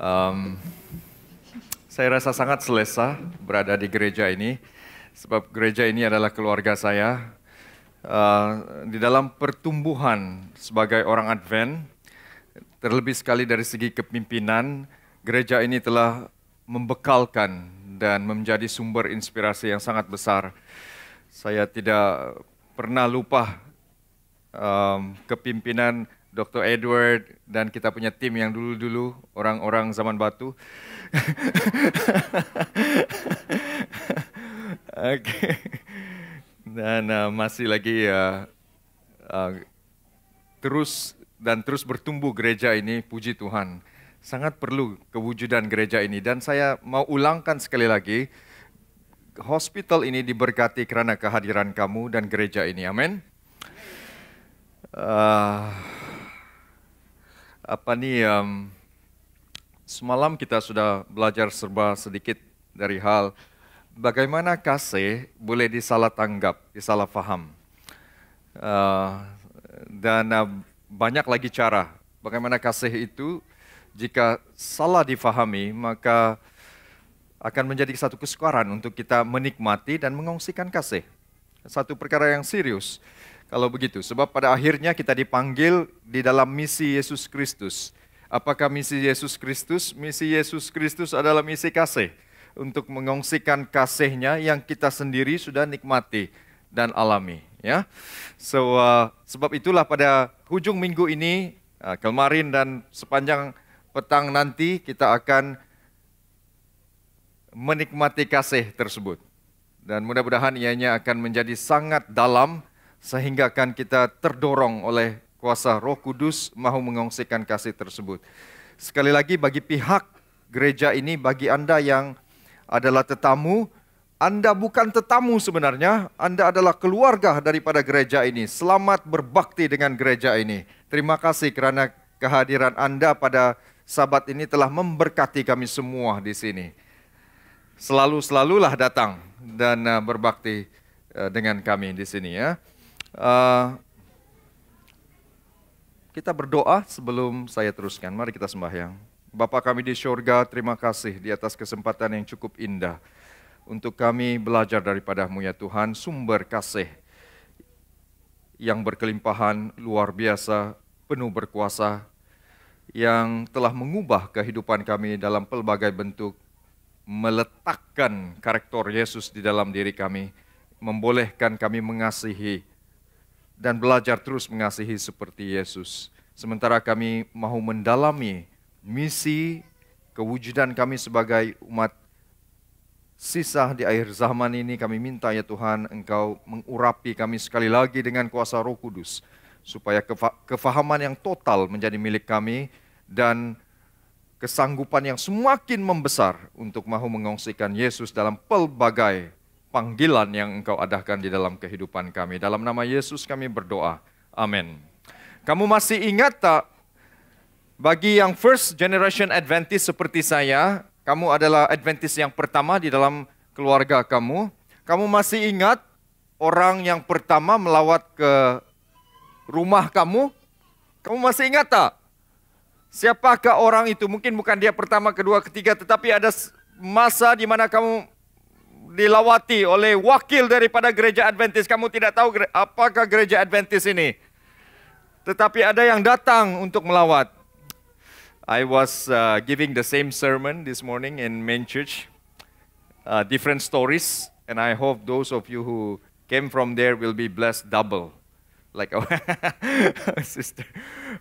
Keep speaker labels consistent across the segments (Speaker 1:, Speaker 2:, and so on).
Speaker 1: Um, saya rasa sangat selesa berada di gereja ini, sebab gereja ini adalah keluarga saya. Uh, di dalam pertumbuhan sebagai orang Advent, terlebih sekali dari segi kepimpinan, gereja ini telah membekalkan dan menjadi sumber inspirasi yang sangat besar. Saya tidak pernah lupa um, kepimpinan Dr. Edward dan kita punya tim yang dulu-dulu orang-orang zaman batu. Oke. okay. Dan uh, masih lagi uh, uh, terus dan terus bertumbuh gereja ini, puji Tuhan. Sangat perlu kewujudan gereja ini dan saya mau ulangkan sekali lagi hospital ini diberkati kerana kehadiran kamu dan gereja ini. Amin. Uh, apa nih um, semalam kita sudah belajar serba sedikit dari hal bagaimana kasih boleh disalah tanggap, disalah faham. Uh, eh, dan uh, banyak lagi cara bagaimana kasih itu jika salah difahami maka akan menjadi satu kesukaran untuk kita menikmati dan mengongsikan kasih. Satu perkara yang serius kalau begitu. Sebab pada akhirnya kita dipanggil di dalam misi Yesus Kristus. Apakah misi Yesus Kristus? Misi Yesus Kristus adalah misi kasih. Untuk mengongsikan kasihnya yang kita sendiri sudah nikmati dan alami. Ya, so uh, sebab itulah pada hujung minggu ini, uh, kemarin dan sepanjang petang nanti kita akan menikmati kasih tersebut. Dan mudah-mudahan ianya akan menjadi sangat dalam sehingga kan kita terdorong oleh kuasa Roh Kudus mau mengongsikan kasih tersebut. Sekali lagi bagi pihak gereja ini bagi Anda yang adalah tetamu, Anda bukan tetamu sebenarnya, Anda adalah keluarga daripada gereja ini. Selamat berbakti dengan gereja ini. Terima kasih kerana kehadiran Anda pada sabat ini telah memberkati kami semua di sini. Selalu-selalulah datang dan uh, berbakti uh, dengan kami di sini ya. Eh, kita berdoa sebelum saya teruskan. Mari kita sembahyang. Bapa kami di syurga, terima kasih di atas kesempatan yang cukup indah untuk kami belajar daripadamu ya Tuhan, sumber kasih yang berkelimpahan luar biasa, penuh berkuasa, yang telah mengubah kehidupan kami dalam pelbagai bentuk, meletakkan karakter Yesus di dalam diri kami, membolehkan kami mengasihi dan belajar terus mengasihi seperti Yesus. Sementara kami mau mendalami misi kewujudan kami sebagai umat sisa di akhir zaman ini kami minta ya Tuhan Engkau mengurapi kami sekali lagi dengan kuasa roh kudus supaya kefahaman yang total menjadi milik kami dan kesanggupan yang semakin membesar untuk mau mengongsikan Yesus dalam pelbagai panggilan yang engkau adakan di dalam kehidupan kami. Dalam nama Yesus kami berdoa. Amin. Kamu masih ingat tak bagi yang first generation Adventist seperti saya, kamu adalah Adventist yang pertama di dalam keluarga kamu. Kamu masih ingat orang yang pertama melawat ke rumah kamu? Kamu masih ingat tak? Siapakah orang itu? Mungkin bukan dia pertama, kedua, ketiga, tetapi ada masa di mana kamu dilawati oleh wakil daripada gereja Kamu tidak tahu apakah gereja ini. Tetapi ada yang datang untuk melawat. I was uh, giving the same sermon this morning in main church. Uh, different stories and I hope those of you who came from there will be blessed double. Like a oh, sister.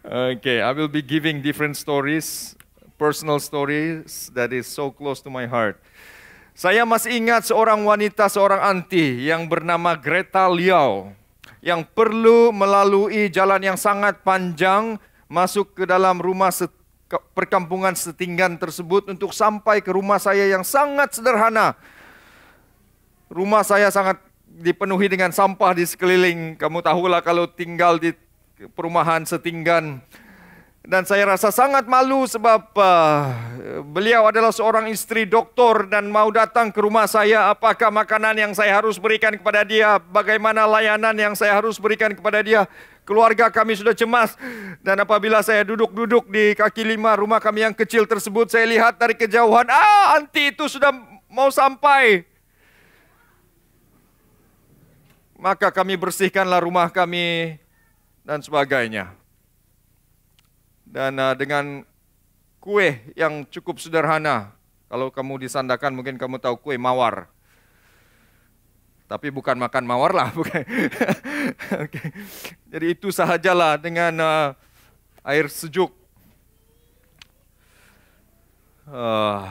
Speaker 1: Okay, I will be giving different stories, personal stories that is so close to my heart. Saya masih ingat seorang wanita, seorang anti yang bernama Greta Liao yang perlu melalui jalan yang sangat panjang masuk ke dalam rumah set, perkampungan setinggan tersebut untuk sampai ke rumah saya yang sangat sederhana. Rumah saya sangat dipenuhi dengan sampah di sekeliling. Kamu tahulah kalau tinggal di perumahan setinggan dan saya rasa sangat malu sebab uh, beliau adalah seorang istri doktor dan mau datang ke rumah saya. Apakah makanan yang saya harus berikan kepada dia? Bagaimana layanan yang saya harus berikan kepada dia? Keluarga kami sudah cemas. Dan apabila saya duduk-duduk di kaki lima rumah kami yang kecil tersebut, saya lihat dari kejauhan, ah, anti itu sudah mau sampai. Maka kami bersihkanlah rumah kami dan sebagainya dan uh, dengan kue yang cukup sederhana. Kalau kamu disandakan mungkin kamu tahu kue mawar. Tapi bukan makan mawar lah, bukan. okay. Jadi itu sahajalah dengan uh, air sejuk. Uh,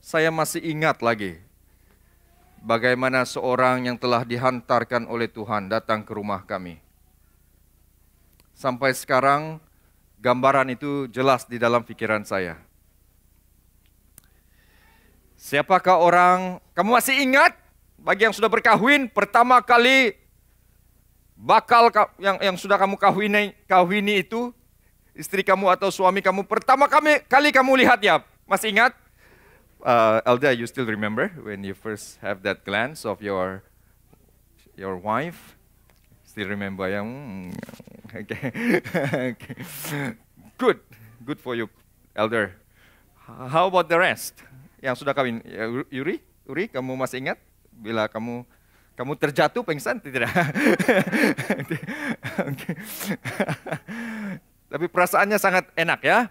Speaker 1: saya masih ingat lagi bagaimana seorang yang telah dihantarkan oleh Tuhan datang ke rumah kami. Sampai sekarang gambaran itu jelas di dalam pikiran saya. Siapakah orang, kamu masih ingat? Bagi yang sudah berkahwin, pertama kali bakal yang yang sudah kamu kahwini kahwini itu istri kamu atau suami kamu pertama kami, kali kamu lihat ya masih ingat uh, Elda you still remember when you first have that glance of your your wife still remember. Yeah. Mm, okay. good, good for you, elder. How about the rest? Yang sudah kawin, ya, Yuri, Yuri, kamu masih ingat bila kamu kamu terjatuh pingsan tidak? okay. Tapi perasaannya sangat enak ya.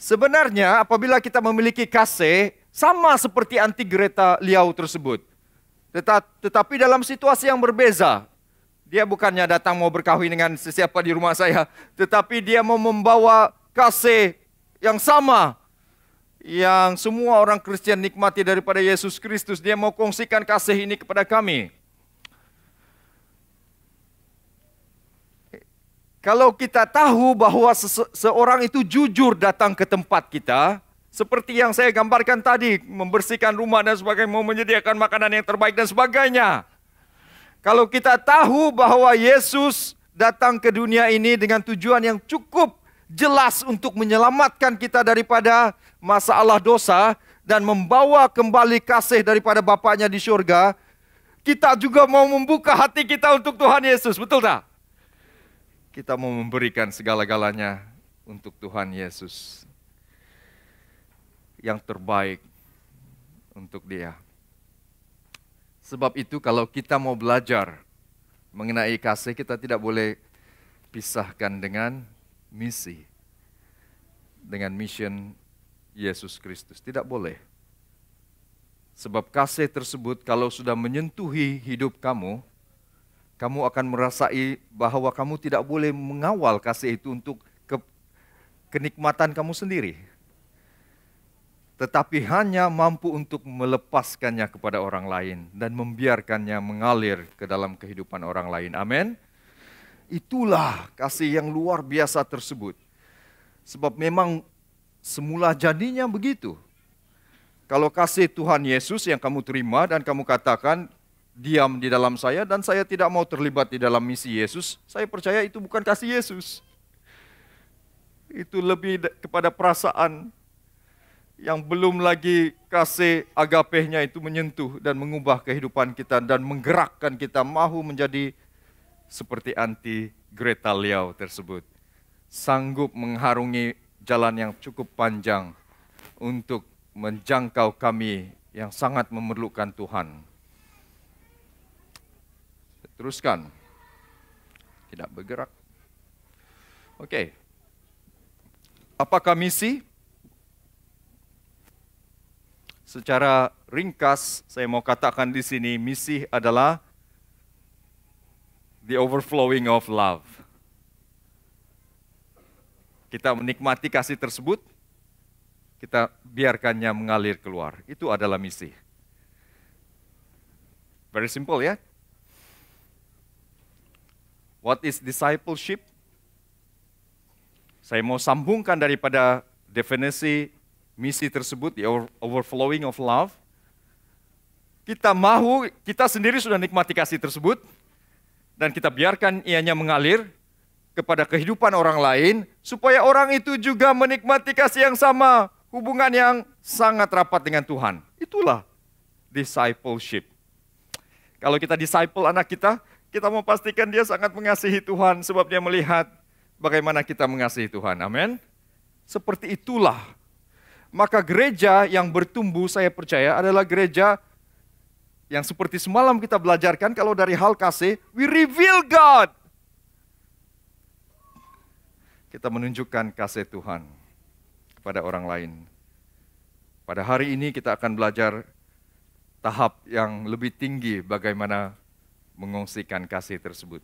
Speaker 1: Sebenarnya apabila kita memiliki kasih, sama seperti anti Greta Liau tersebut. Tetapi dalam situasi yang berbeza, dia bukannya datang mau berkahwin dengan sesiapa di rumah saya, tetapi dia mau membawa kasih yang sama yang semua orang Kristen nikmati daripada Yesus Kristus. Dia mau kongsikan kasih ini kepada kami. Kalau kita tahu bahwa seorang itu jujur datang ke tempat kita, seperti yang saya gambarkan tadi, membersihkan rumah dan sebagainya, mau menyediakan makanan yang terbaik dan sebagainya. Kalau kita tahu bahwa Yesus datang ke dunia ini dengan tujuan yang cukup jelas untuk menyelamatkan kita daripada masalah dosa dan membawa kembali kasih daripada Bapaknya di surga, kita juga mau membuka hati kita untuk Tuhan Yesus, betul tak? Kita mau memberikan segala-galanya untuk Tuhan Yesus yang terbaik untuk dia. Sebab itu kalau kita mau belajar mengenai kasih, kita tidak boleh pisahkan dengan misi. Dengan mission Yesus Kristus. Tidak boleh. Sebab kasih tersebut kalau sudah menyentuhi hidup kamu, kamu akan merasai bahwa kamu tidak boleh mengawal kasih itu untuk kenikmatan kamu sendiri tetapi hanya mampu untuk melepaskannya kepada orang lain dan membiarkannya mengalir ke dalam kehidupan orang lain. Amin. Itulah kasih yang luar biasa tersebut. Sebab memang semula jadinya begitu. Kalau kasih Tuhan Yesus yang kamu terima dan kamu katakan diam di dalam saya dan saya tidak mau terlibat di dalam misi Yesus, saya percaya itu bukan kasih Yesus. Itu lebih kepada perasaan yang belum lagi kasih agapehnya itu menyentuh dan mengubah kehidupan kita dan menggerakkan kita mau menjadi seperti anti Greta Liao tersebut. Sanggup mengharungi jalan yang cukup panjang untuk menjangkau kami yang sangat memerlukan Tuhan. Teruskan. Tidak bergerak. Oke. Okay. Apakah misi? Secara ringkas, saya mau katakan di sini misi adalah the overflowing of love. Kita menikmati kasih tersebut, kita biarkannya mengalir keluar. Itu adalah misi. Very simple ya. What is discipleship? Saya mau sambungkan daripada definisi misi tersebut, the overflowing of love. Kita mau, kita sendiri sudah nikmati kasih tersebut, dan kita biarkan ianya mengalir kepada kehidupan orang lain, supaya orang itu juga menikmati kasih yang sama, hubungan yang sangat rapat dengan Tuhan. Itulah discipleship. Kalau kita disciple anak kita, kita mau pastikan dia sangat mengasihi Tuhan sebab dia melihat bagaimana kita mengasihi Tuhan. Amin. Seperti itulah maka gereja yang bertumbuh saya percaya adalah gereja yang seperti semalam kita belajarkan kalau dari hal kasih, we reveal God. Kita menunjukkan kasih Tuhan kepada orang lain. Pada hari ini kita akan belajar tahap yang lebih tinggi bagaimana mengungsikan kasih tersebut.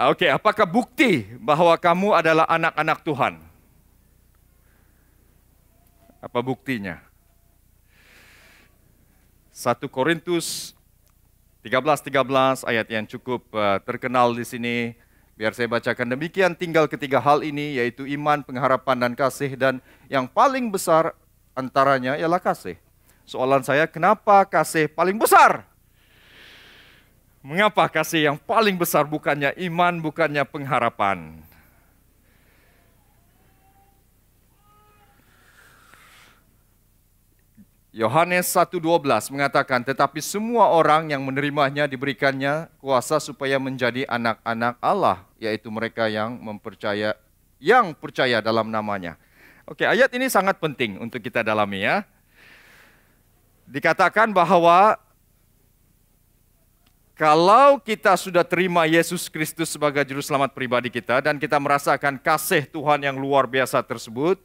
Speaker 1: Oke, okay, apakah bukti bahwa kamu adalah anak-anak Tuhan? Apa buktinya? 1 Korintus 13-13 ayat yang cukup eh, terkenal di sini. Biar saya bacakan demikian tinggal ketiga hal ini yaitu iman, pengharapan, dan kasih. Dan yang paling besar antaranya ialah kasih. Soalan saya kenapa kasih paling besar? Mengapa kasih yang paling besar bukannya iman, bukannya pengharapan? Yohanes 1:12 mengatakan, "Tetapi semua orang yang menerimanya diberikannya kuasa supaya menjadi anak-anak Allah, yaitu mereka yang mempercaya yang percaya dalam namanya." Oke, ayat ini sangat penting untuk kita dalami ya. Dikatakan bahwa kalau kita sudah terima Yesus Kristus sebagai Juruselamat pribadi kita dan kita merasakan kasih Tuhan yang luar biasa tersebut,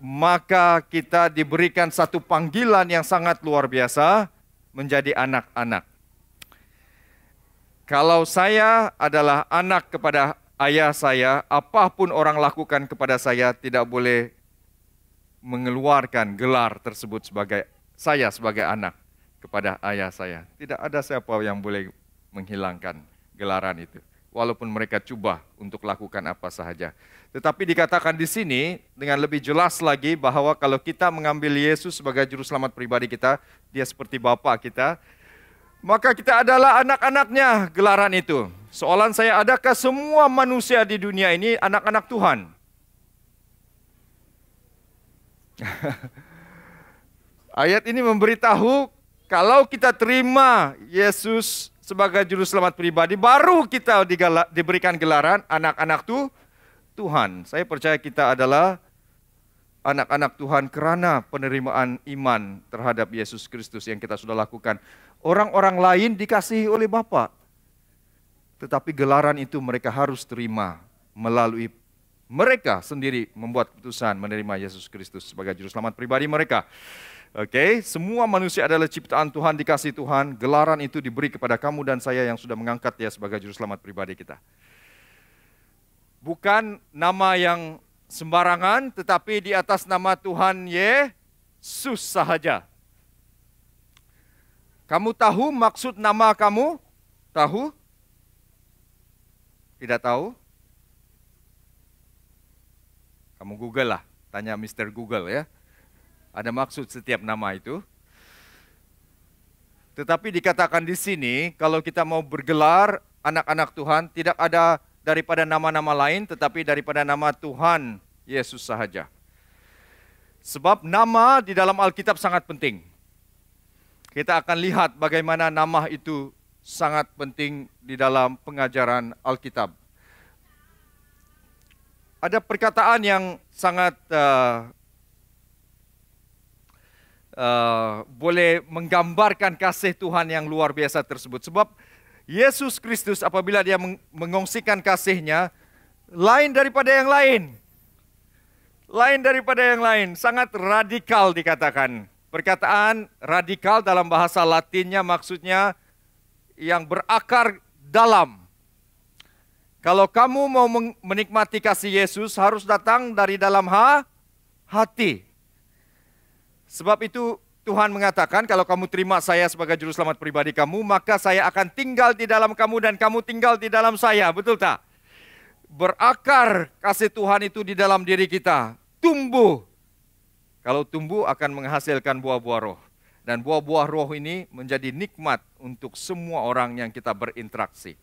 Speaker 1: maka kita diberikan satu panggilan yang sangat luar biasa menjadi anak-anak. Kalau saya adalah anak kepada ayah saya, apapun orang lakukan kepada saya tidak boleh mengeluarkan gelar tersebut sebagai saya sebagai anak kepada ayah saya. Tidak ada siapa yang boleh menghilangkan gelaran itu, walaupun mereka coba untuk lakukan apa saja. Tetapi dikatakan di sini dengan lebih jelas lagi bahwa kalau kita mengambil Yesus sebagai juru selamat pribadi kita, dia seperti Bapa kita, maka kita adalah anak-anaknya gelaran itu. Soalan saya, adakah semua manusia di dunia ini anak-anak Tuhan? Ayat ini memberitahu kalau kita terima Yesus sebagai juru selamat pribadi, baru kita diberikan gelaran anak-anak Tuhan Tuhan. Saya percaya kita adalah anak-anak Tuhan kerana penerimaan iman terhadap Yesus Kristus yang kita sudah lakukan. Orang-orang lain dikasihi oleh Bapa. Tetapi gelaran itu mereka harus terima melalui mereka sendiri membuat keputusan menerima Yesus Kristus sebagai juru selamat pribadi mereka. Oke, okay? semua manusia adalah ciptaan Tuhan, dikasih Tuhan. Gelaran itu diberi kepada kamu dan saya yang sudah mengangkat dia sebagai juru selamat pribadi kita bukan nama yang sembarangan, tetapi di atas nama Tuhan Yesus sahaja. Kamu tahu maksud nama kamu? Tahu? Tidak tahu? Kamu Google lah, tanya Mr. Google ya. Ada maksud setiap nama itu. Tetapi dikatakan di sini, kalau kita mau bergelar anak-anak Tuhan, tidak ada daripada nama-nama lain, tetapi daripada nama Tuhan Yesus sahaja. Sebab nama di dalam Alkitab sangat penting. Kita akan lihat bagaimana nama itu sangat penting di dalam pengajaran Alkitab. Ada perkataan yang sangat uh, uh, boleh menggambarkan kasih Tuhan yang luar biasa tersebut. Sebab Yesus Kristus apabila dia mengongsikan kasihnya, lain daripada yang lain. Lain daripada yang lain, sangat radikal dikatakan. Perkataan radikal dalam bahasa latinnya maksudnya yang berakar dalam. Kalau kamu mau menikmati kasih Yesus harus datang dari dalam hati. Sebab itu Tuhan mengatakan kalau kamu terima saya sebagai juru selamat pribadi kamu, maka saya akan tinggal di dalam kamu dan kamu tinggal di dalam saya. Betul tak? Berakar kasih Tuhan itu di dalam diri kita. Tumbuh. Kalau tumbuh akan menghasilkan buah-buah roh. Dan buah-buah roh ini menjadi nikmat untuk semua orang yang kita berinteraksi.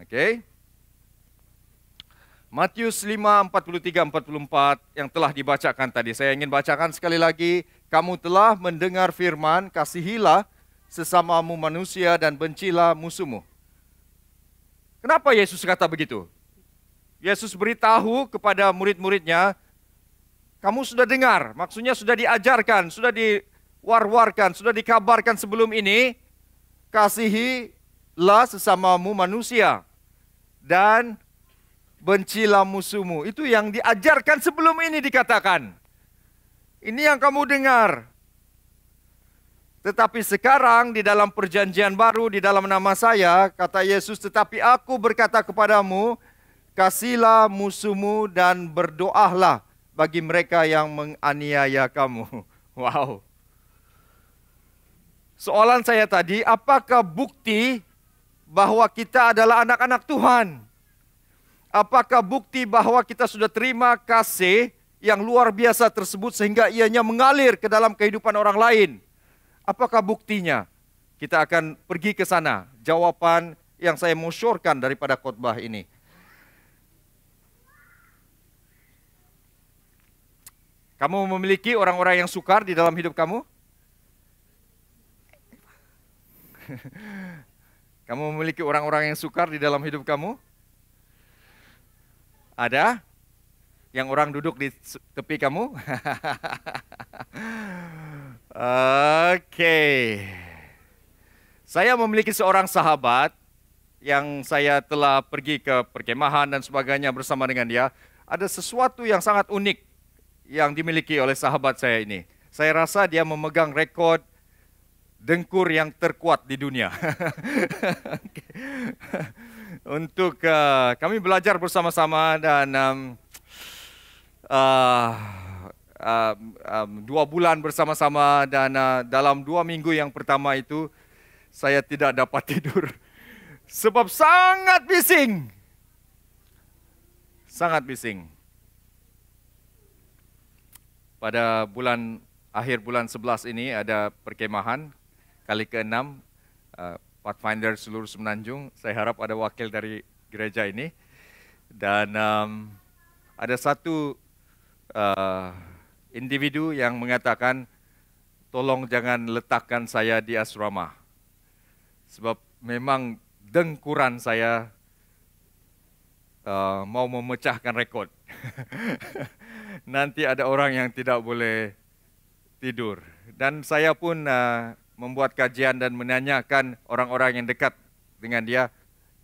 Speaker 1: Oke? Okay? Matius 5, 43, 44 yang telah dibacakan tadi. Saya ingin bacakan sekali lagi kamu telah mendengar firman, kasihilah sesamamu manusia dan bencilah musuhmu. Kenapa Yesus kata begitu? Yesus beritahu kepada murid-muridnya, kamu sudah dengar, maksudnya sudah diajarkan, sudah diwar-warkan, sudah dikabarkan sebelum ini, kasihilah sesamamu manusia dan bencilah musuhmu. Itu yang diajarkan sebelum ini dikatakan. Ini yang kamu dengar. Tetapi sekarang di dalam perjanjian baru, di dalam nama saya, kata Yesus, tetapi aku berkata kepadamu, kasihlah musuhmu dan berdoalah bagi mereka yang menganiaya kamu. Wow. Soalan saya tadi, apakah bukti bahwa kita adalah anak-anak Tuhan? Apakah bukti bahwa kita sudah terima kasih yang luar biasa tersebut sehingga ianya mengalir ke dalam kehidupan orang lain. Apakah buktinya? Kita akan pergi ke sana. Jawaban yang saya musuhkan daripada khotbah ini. Kamu memiliki orang-orang yang sukar di dalam hidup kamu? Kamu memiliki orang-orang yang sukar di dalam hidup kamu? Ada? yang orang duduk di tepi kamu? Oke. okay. Saya memiliki seorang sahabat yang saya telah pergi ke perkemahan dan sebagainya bersama dengan dia. Ada sesuatu yang sangat unik yang dimiliki oleh sahabat saya ini. Saya rasa dia memegang rekod dengkur yang terkuat di dunia. Untuk uh, kami belajar bersama-sama dan um, um, um, dua bulan bersama-sama dan uh, dalam dua minggu yang pertama itu saya tidak dapat tidur sebab sangat bising, sangat bising. Pada bulan akhir bulan 11 ini ada perkemahan kali ke-6 uh, Pathfinder seluruh Semenanjung. Saya harap ada wakil dari gereja ini. Dan um, ada satu uh, individu yang mengatakan tolong jangan letakkan saya di asrama sebab memang dengkuran saya uh, mau memecahkan rekod. Nanti ada orang yang tidak boleh tidur. Dan saya pun uh, membuat kajian dan menanyakan orang-orang yang dekat dengan dia,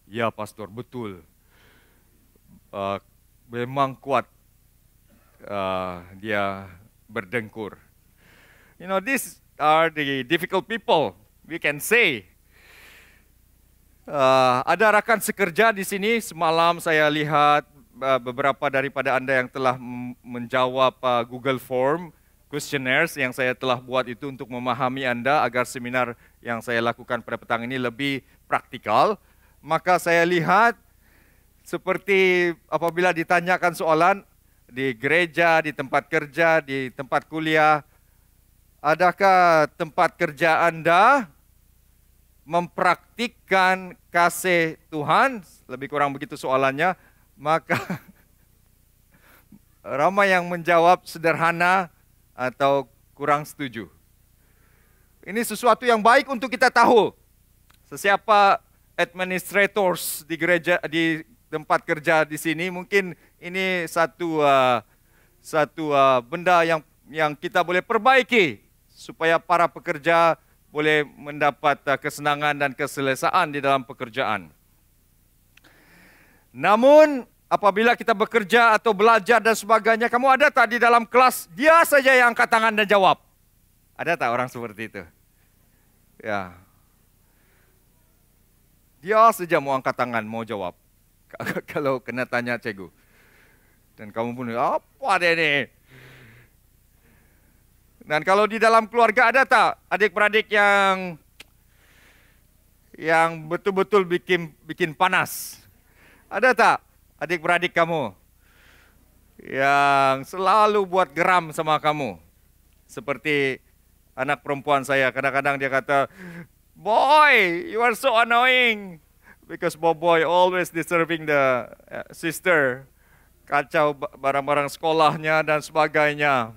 Speaker 1: ya pastor betul, uh, memang kuat uh, dia berdengkur. You know, these are the difficult people. We can say. Uh, ada rakan sekerja di sini. Semalam saya lihat uh, beberapa daripada anda yang telah menjawab uh, Google Form questionnaires yang saya telah buat itu untuk memahami anda agar seminar yang saya lakukan pada petang ini lebih praktikal. Maka saya lihat seperti apabila ditanyakan soalan, di gereja, di tempat kerja, di tempat kuliah. Adakah tempat kerja Anda mempraktikkan kasih Tuhan? Lebih kurang begitu soalannya. Maka ramai yang menjawab sederhana atau kurang setuju. Ini sesuatu yang baik untuk kita tahu. Sesiapa administrators di gereja di tempat kerja di sini mungkin ini satu uh, satu uh, benda yang yang kita boleh perbaiki supaya para pekerja boleh mendapat uh, kesenangan dan keselesaan di dalam pekerjaan. Namun apabila kita bekerja atau belajar dan sebagainya, kamu ada tak di dalam kelas dia saja yang angkat tangan dan jawab? Ada tak orang seperti itu? Ya. Dia saja mau angkat tangan, mau jawab. Kalau kena tanya cikgu. Dan kamu pun, apa deh ini? Dan kalau di dalam keluarga ada tak adik-beradik yang yang betul-betul bikin bikin panas? Ada tak adik-beradik kamu yang selalu buat geram sama kamu? Seperti anak perempuan saya, kadang-kadang dia kata, "Boy, you are so annoying." Because Boboy always disturbing the eh, sister kacau barang-barang sekolahnya dan sebagainya.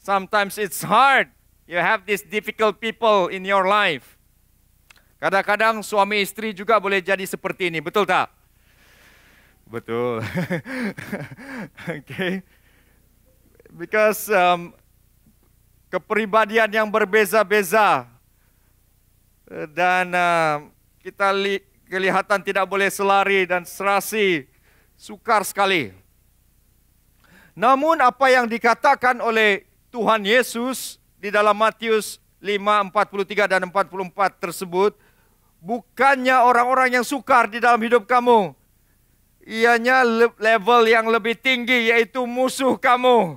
Speaker 1: Sometimes it's hard. You have these difficult people in your life. Kadang-kadang suami istri juga boleh jadi seperti ini, betul tak? Betul. okay. Because um, kepribadian yang berbeza-beza eh, dan uh, kita kelihatan tidak boleh selari dan serasi sukar sekali. Namun apa yang dikatakan oleh Tuhan Yesus di dalam Matius 5, 43 dan 44 tersebut, bukannya orang-orang yang sukar di dalam hidup kamu. Ianya level yang lebih tinggi yaitu musuh kamu.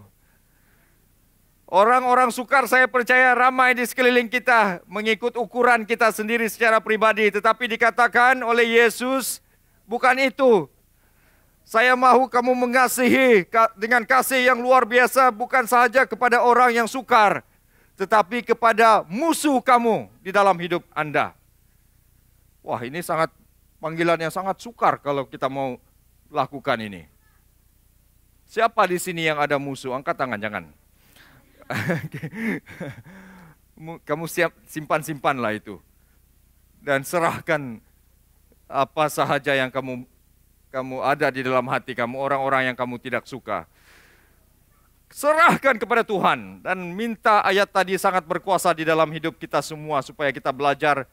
Speaker 1: Orang-orang sukar saya percaya ramai di sekeliling kita mengikut ukuran kita sendiri secara pribadi. Tetapi dikatakan oleh Yesus bukan itu. Saya mahu kamu mengasihi dengan kasih yang luar biasa bukan sahaja kepada orang yang sukar, tetapi kepada musuh kamu di dalam hidup Anda. Wah, ini sangat panggilan yang sangat sukar kalau kita mau lakukan ini. Siapa di sini yang ada musuh? Angkat tangan, jangan. kamu siap simpan-simpanlah itu. Dan serahkan apa sahaja yang kamu kamu ada di dalam hati kamu, orang-orang yang kamu tidak suka. Serahkan kepada Tuhan dan minta ayat tadi sangat berkuasa di dalam hidup kita semua supaya kita belajar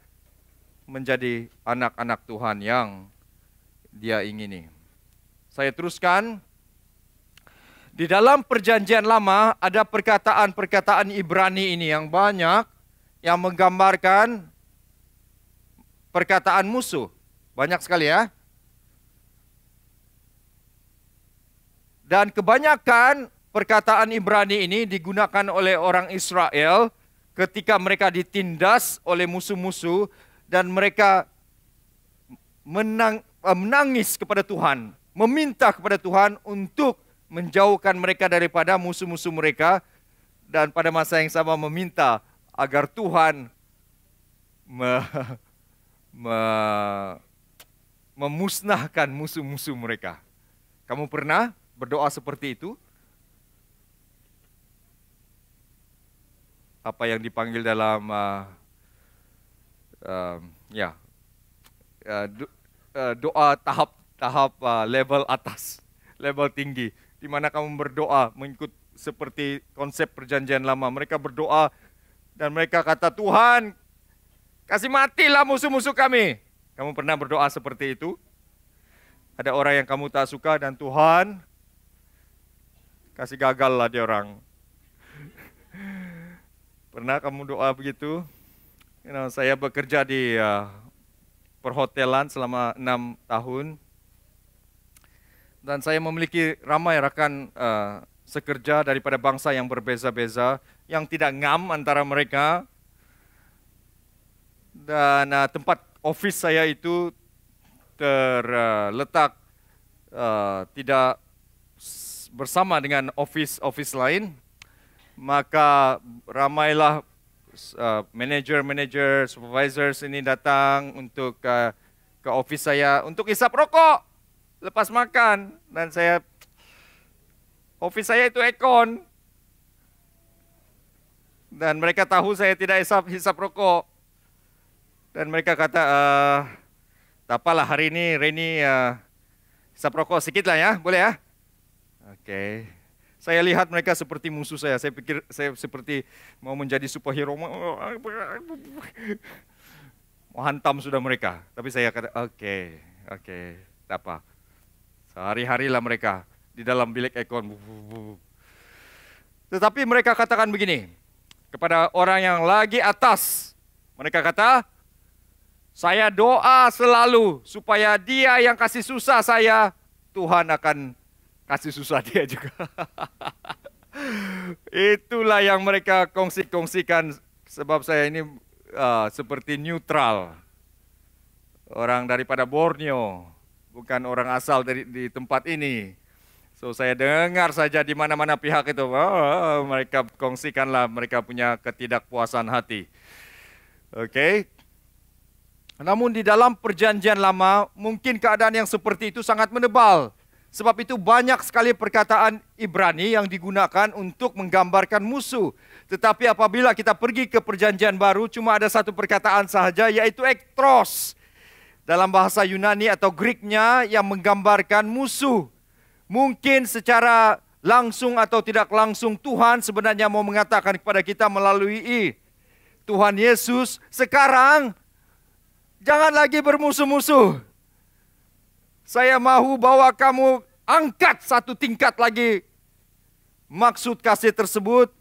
Speaker 1: menjadi anak-anak Tuhan yang dia ingini. Saya teruskan. Di dalam perjanjian lama ada perkataan-perkataan Ibrani ini yang banyak yang menggambarkan perkataan musuh. Banyak sekali ya. Dan kebanyakan perkataan Ibrani ini digunakan oleh orang Israel ketika mereka ditindas oleh musuh-musuh dan mereka menang, eh, menangis kepada Tuhan, meminta kepada Tuhan untuk menjauhkan mereka daripada musuh-musuh mereka dan pada masa yang sama meminta agar Tuhan me, me, memusnahkan musuh-musuh mereka. Kamu pernah berdoa seperti itu? Apa yang dipanggil dalam uh, um, ya, uh, ya uh, doa tahap tahap uh, level atas, level tinggi, di mana kamu berdoa mengikut seperti konsep perjanjian lama. Mereka berdoa dan mereka kata Tuhan kasih matilah musuh-musuh kami. Kamu pernah berdoa seperti itu? Ada orang yang kamu tak suka dan Tuhan kasih gagal lah dia orang. Pernah kamu doa begitu? You know, saya bekerja di uh, perhotelan selama enam tahun dan saya memiliki ramai rakan uh, sekerja daripada bangsa yang berbeza-beza yang tidak ngam antara mereka dan uh, tempat office saya itu terletak uh, uh, tidak bersama dengan office-office lain, maka ramailah manager uh, manager-manager, supervisors ini datang untuk uh, ke office saya untuk isap rokok lepas makan dan saya office saya itu ekon dan mereka tahu saya tidak isap hisap rokok dan mereka kata uh, tak apalah hari ini Reni uh, hisap rokok sedikit lah ya boleh ya Oke. Okay. Saya lihat mereka seperti musuh saya. Saya pikir saya seperti mau menjadi superhero. Mau hantam sudah mereka. Tapi saya kata, oke, okay, oke, okay, apa. Sehari-harilah mereka di dalam bilik ekon. Tetapi mereka katakan begini, kepada orang yang lagi atas. Mereka kata, saya doa selalu supaya dia yang kasih susah saya, Tuhan akan kasih susah dia juga. Itulah yang mereka kongsi-kongsikan sebab saya ini uh, seperti neutral. Orang daripada Borneo, bukan orang asal dari di tempat ini. So saya dengar saja di mana-mana pihak itu, oh, oh, oh mereka kongsikanlah mereka punya ketidakpuasan hati. Oke. Okay. Namun di dalam perjanjian lama, mungkin keadaan yang seperti itu sangat menebal. Sebab itu banyak sekali perkataan Ibrani yang digunakan untuk menggambarkan musuh. Tetapi apabila kita pergi ke perjanjian baru cuma ada satu perkataan saja yaitu ektros. Dalam bahasa Yunani atau Greeknya yang menggambarkan musuh. Mungkin secara langsung atau tidak langsung Tuhan sebenarnya mau mengatakan kepada kita melalui I. Tuhan Yesus sekarang jangan lagi bermusuh-musuh. Saya mau bawa kamu angkat satu tingkat lagi. Maksud kasih tersebut,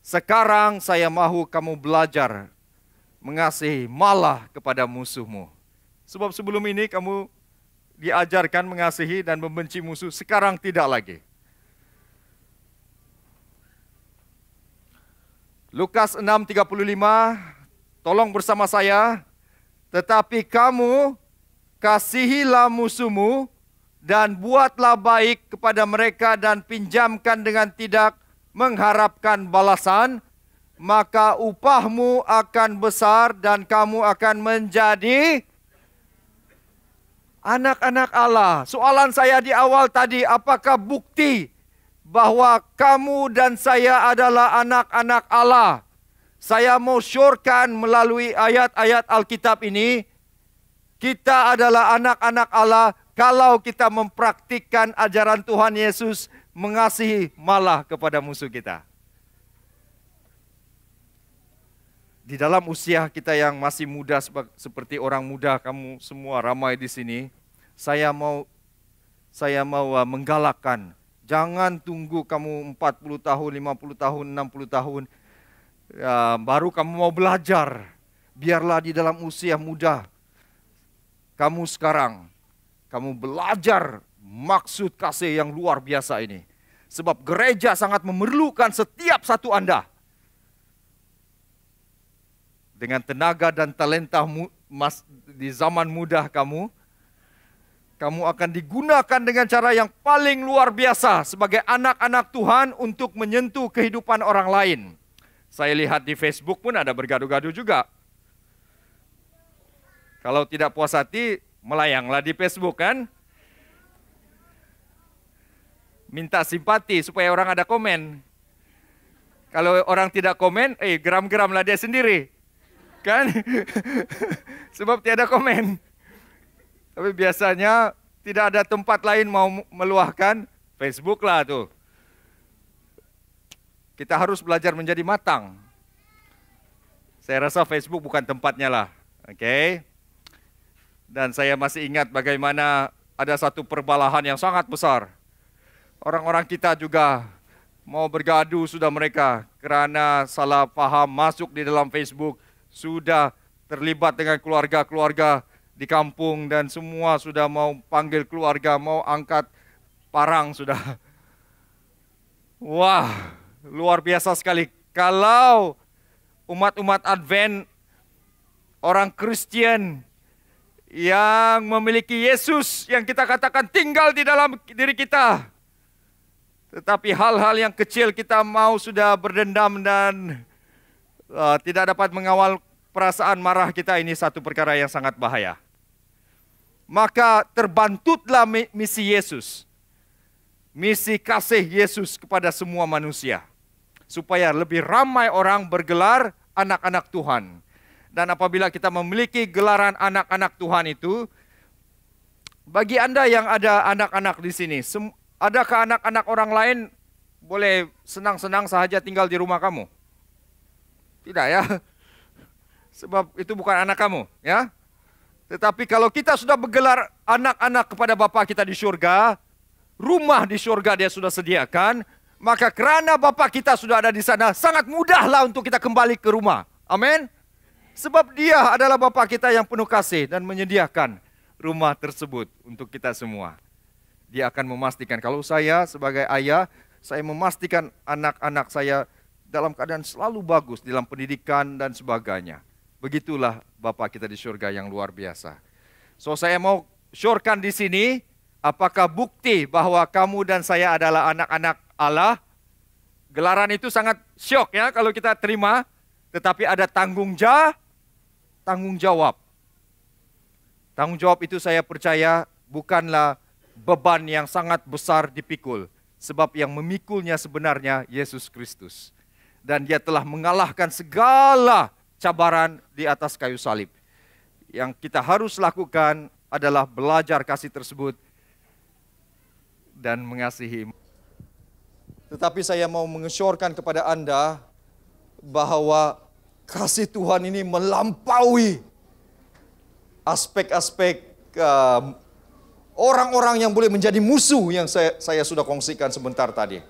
Speaker 1: sekarang saya mau kamu belajar mengasihi malah kepada musuhmu. Sebab sebelum ini kamu diajarkan mengasihi dan membenci musuh, sekarang tidak lagi. Lukas 6:35 Tolong bersama saya, tetapi kamu kasihilah musuhmu dan buatlah baik kepada mereka dan pinjamkan dengan tidak mengharapkan balasan, maka upahmu akan besar dan kamu akan menjadi anak-anak Allah. Soalan saya di awal tadi, apakah bukti bahwa kamu dan saya adalah anak-anak Allah? Saya mau syorkan melalui ayat-ayat Alkitab ini, kita adalah anak-anak Allah kalau kita mempraktikkan ajaran Tuhan Yesus mengasihi malah kepada musuh kita. Di dalam usia kita yang masih muda seperti orang muda kamu semua ramai di sini, saya mau saya mau uh, menggalakkan Jangan tunggu kamu 40 tahun, 50 tahun, 60 tahun ya, baru kamu mau belajar. Biarlah di dalam usia muda kamu sekarang, kamu belajar maksud kasih yang luar biasa ini. Sebab gereja sangat memerlukan setiap satu Anda. Dengan tenaga dan talenta mas, di zaman muda kamu, kamu akan digunakan dengan cara yang paling luar biasa sebagai anak-anak Tuhan untuk menyentuh kehidupan orang lain. Saya lihat di Facebook pun ada bergaduh-gaduh juga kalau tidak puas hati, melayanglah di Facebook kan? Minta simpati supaya orang ada komen. Kalau orang tidak komen, eh geram-geramlah dia sendiri. Kan? Sebab tiada komen. Tapi biasanya tidak ada tempat lain mau meluahkan Facebook lah tuh. Kita harus belajar menjadi matang. Saya rasa Facebook bukan tempatnya lah. Oke. Okay? Dan saya masih ingat bagaimana ada satu perbalahan yang sangat besar. Orang-orang kita juga mau bergaduh sudah mereka karena salah paham masuk di dalam Facebook sudah terlibat dengan keluarga-keluarga di kampung dan semua sudah mau panggil keluarga, mau angkat parang sudah. Wah, luar biasa sekali. Kalau umat-umat Advent, orang Kristen yang memiliki Yesus yang kita katakan tinggal di dalam diri kita. Tetapi hal-hal yang kecil kita mau sudah berdendam dan uh, tidak dapat mengawal perasaan marah kita ini satu perkara yang sangat bahaya. Maka terbantutlah misi Yesus. Misi kasih Yesus kepada semua manusia. Supaya lebih ramai orang bergelar anak-anak Tuhan. Dan apabila kita memiliki gelaran anak-anak Tuhan itu, bagi Anda yang ada anak-anak di sini, adakah anak-anak orang lain boleh senang-senang saja tinggal di rumah kamu? Tidak ya. Sebab itu bukan anak kamu, ya. Tetapi kalau kita sudah bergelar anak-anak kepada Bapa kita di surga, rumah di surga dia sudah sediakan, maka kerana Bapak kita sudah ada di sana, sangat mudahlah untuk kita kembali ke rumah. Amin. Sebab dia adalah Bapa kita yang penuh kasih dan menyediakan rumah tersebut untuk kita semua. Dia akan memastikan, kalau saya sebagai ayah, saya memastikan anak-anak saya dalam keadaan selalu bagus dalam pendidikan dan sebagainya. Begitulah Bapak kita di surga yang luar biasa. So saya mau syorkan di sini, apakah bukti bahwa kamu dan saya adalah anak-anak Allah? Gelaran itu sangat syok ya kalau kita terima, tetapi ada tanggung jawab tanggung jawab. Tanggung jawab itu saya percaya bukanlah beban yang sangat besar dipikul, sebab yang memikulnya sebenarnya Yesus Kristus. Dan dia telah mengalahkan segala cabaran di atas kayu salib. Yang kita harus lakukan adalah belajar kasih tersebut dan mengasihi. Tetapi saya mau mengesyorkan kepada Anda bahwa kasih Tuhan ini melampaui aspek-aspek um, orang-orang yang boleh menjadi musuh yang saya, saya sudah kongsikan sebentar tadi.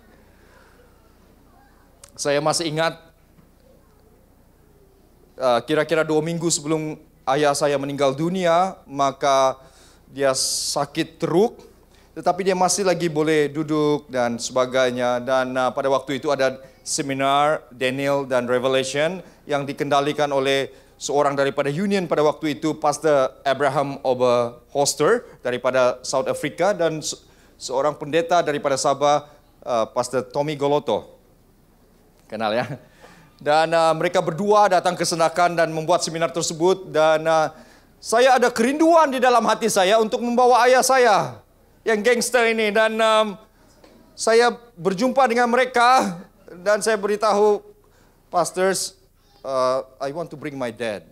Speaker 1: Saya masih ingat uh, kira-kira dua minggu sebelum ayah saya meninggal dunia, maka dia sakit teruk, tetapi dia masih lagi boleh duduk dan sebagainya. Dan uh, pada waktu itu ada seminar Daniel dan Revelation yang dikendalikan oleh seorang daripada Union pada waktu itu Pastor Abraham Oberholster daripada South Africa dan seorang pendeta daripada Sabah eh, Pastor Tommy Goloto. Kenal ya? Dan uh, mereka berdua datang ke Senakan dan membuat seminar tersebut dan uh, saya ada kerinduan di dalam hati saya untuk membawa ayah saya yang gangster ini dan um, saya berjumpa dengan mereka dan saya beritahu pastors uh, I want to bring my dad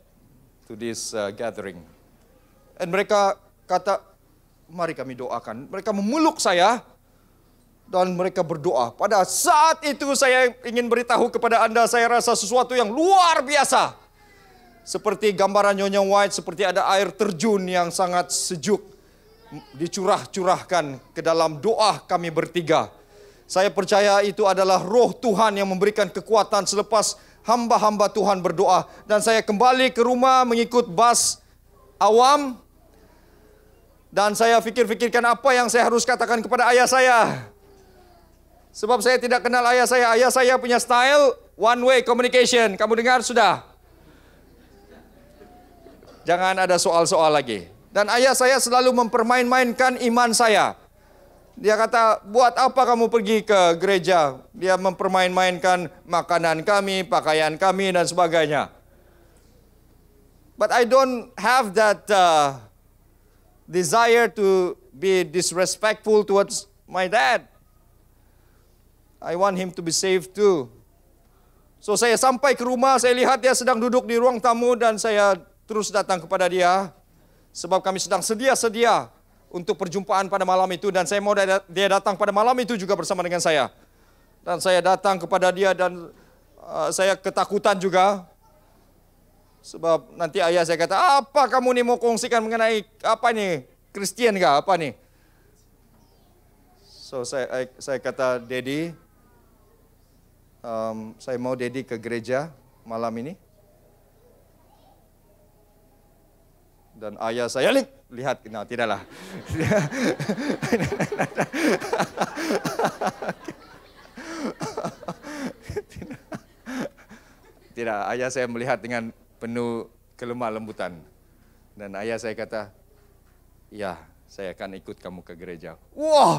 Speaker 1: to this uh, gathering. And mereka kata, mari kami doakan. Mereka memeluk saya dan mereka berdoa. Pada saat itu saya ingin beritahu kepada Anda, saya rasa sesuatu yang luar biasa. Seperti gambaran Nyonya White, seperti ada air terjun yang sangat sejuk. Dicurah-curahkan ke dalam doa kami bertiga. Saya percaya itu adalah roh Tuhan yang memberikan kekuatan selepas hamba-hamba Tuhan berdoa. Dan saya kembali ke rumah mengikut bas awam. Dan saya fikir-fikirkan apa yang saya harus katakan kepada ayah saya. Sebab saya tidak kenal ayah saya. Ayah saya punya style one way communication. Kamu dengar sudah? Jangan ada soal-soal lagi. Dan ayah saya selalu mempermain-mainkan iman saya. Dia kata, buat apa kamu pergi ke gereja? Dia mempermain-mainkan makanan kami, pakaian kami, dan sebagainya. But I don't have that uh, desire to be disrespectful towards my dad. I want him to be saved too. So saya sampai ke rumah, saya lihat dia sedang duduk di ruang tamu dan saya terus datang kepada dia. Sebab kami sedang sedia-sedia untuk perjumpaan pada malam itu dan saya mau dia datang pada malam itu juga bersama dengan saya. Dan saya datang kepada dia dan uh, saya ketakutan juga sebab nanti ayah saya kata, "Apa kamu nih mau kongsikan mengenai apa nih? Kristen kah? Apa nih?" So saya saya kata, Daddy, um, saya mau Daddy ke gereja malam ini." dan ayah saya Lik, lihat nah tidaklah tidak. ayah saya melihat dengan penuh kelemah lembutan dan ayah saya kata ya saya akan ikut kamu ke gereja wah wow,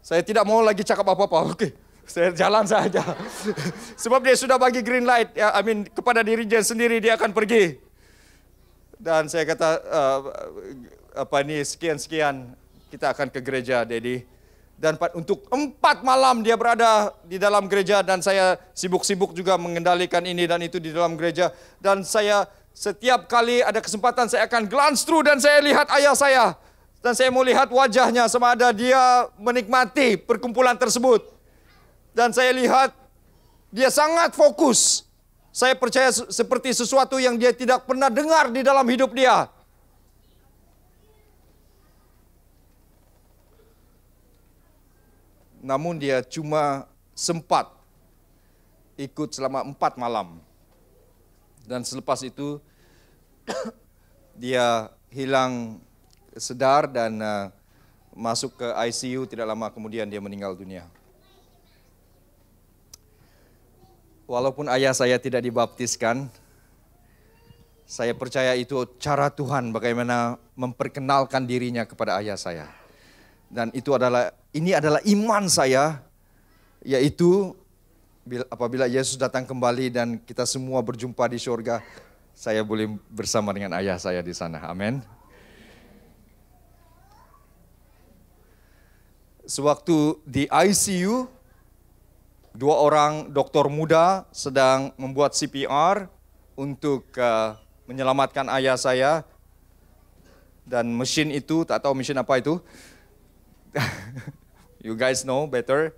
Speaker 1: saya tidak mau lagi cakap apa-apa oke saya jalan saja sebab dia sudah bagi green light ya I mean kepada dirinya sendiri dia akan pergi dan saya kata uh, apa ini sekian-sekian kita akan ke gereja Dedi. Dan untuk empat malam dia berada di dalam gereja dan saya sibuk-sibuk juga mengendalikan ini dan itu di dalam gereja. Dan saya setiap kali ada kesempatan saya akan glance through dan saya lihat ayah saya. Dan saya mau lihat wajahnya sama ada dia menikmati perkumpulan tersebut. Dan saya lihat dia sangat fokus saya percaya seperti sesuatu yang dia tidak pernah dengar di dalam hidup dia. Namun dia cuma sempat ikut selama empat malam. Dan selepas itu dia hilang sedar dan uh, masuk ke ICU tidak lama kemudian dia meninggal dunia. Walaupun ayah saya tidak dibaptiskan, saya percaya itu cara Tuhan bagaimana memperkenalkan dirinya kepada ayah saya. Dan itu adalah ini adalah iman saya yaitu apabila Yesus datang kembali dan kita semua berjumpa di surga, saya boleh bersama dengan ayah saya di sana. Amin. Sewaktu di ICU dua orang dokter muda sedang membuat CPR untuk uh, menyelamatkan ayah saya dan mesin itu tak tahu mesin apa itu. you guys know better.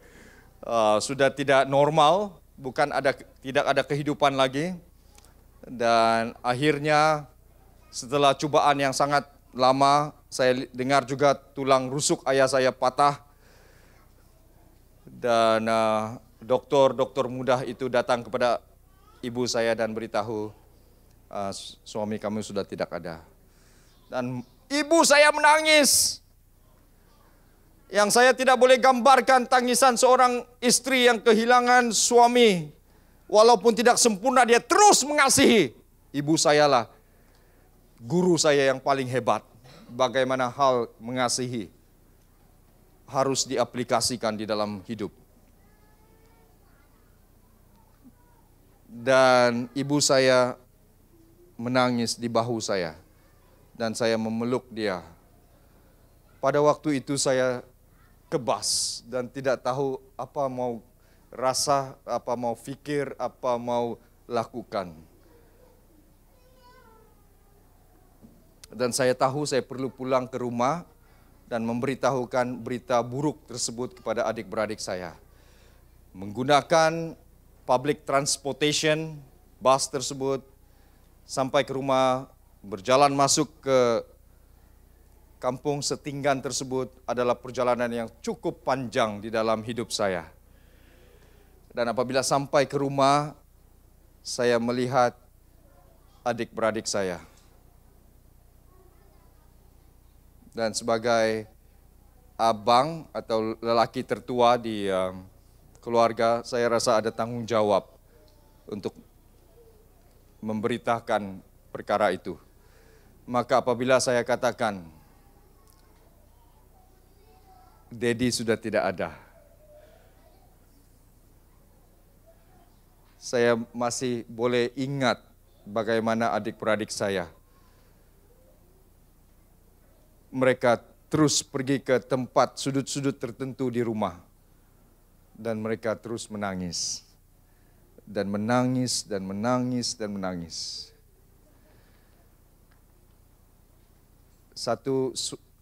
Speaker 1: Uh, sudah tidak normal, bukan ada tidak ada kehidupan lagi. Dan akhirnya setelah cobaan yang sangat lama, saya dengar juga tulang rusuk ayah saya patah dan uh, dokter-dokter mudah itu datang kepada ibu saya dan beritahu uh, suami kami sudah tidak ada. Dan ibu saya menangis. Yang saya tidak boleh gambarkan tangisan seorang istri yang kehilangan suami. Walaupun tidak sempurna dia terus mengasihi. Ibu saya lah guru saya yang paling hebat. Bagaimana hal mengasihi harus diaplikasikan di dalam hidup. dan ibu saya menangis di bahu saya dan saya memeluk dia. Pada waktu itu saya kebas dan tidak tahu apa mau rasa, apa mau fikir, apa mau lakukan. Dan saya tahu saya perlu pulang ke rumah dan memberitahukan berita buruk tersebut kepada adik-beradik saya. Menggunakan public transportation, bus tersebut, sampai ke rumah, berjalan masuk ke kampung Setinggan tersebut adalah perjalanan yang cukup panjang di dalam hidup saya. Dan apabila sampai ke rumah, saya melihat adik-beradik saya. Dan sebagai abang atau lelaki tertua di uh, keluarga, saya rasa ada tanggung jawab untuk memberitakan perkara itu. Maka apabila saya katakan, Dedi sudah tidak ada. Saya masih boleh ingat bagaimana adik-beradik saya. Mereka terus pergi ke tempat sudut-sudut tertentu di rumah dan mereka terus menangis. Dan menangis, dan menangis, dan menangis. Satu,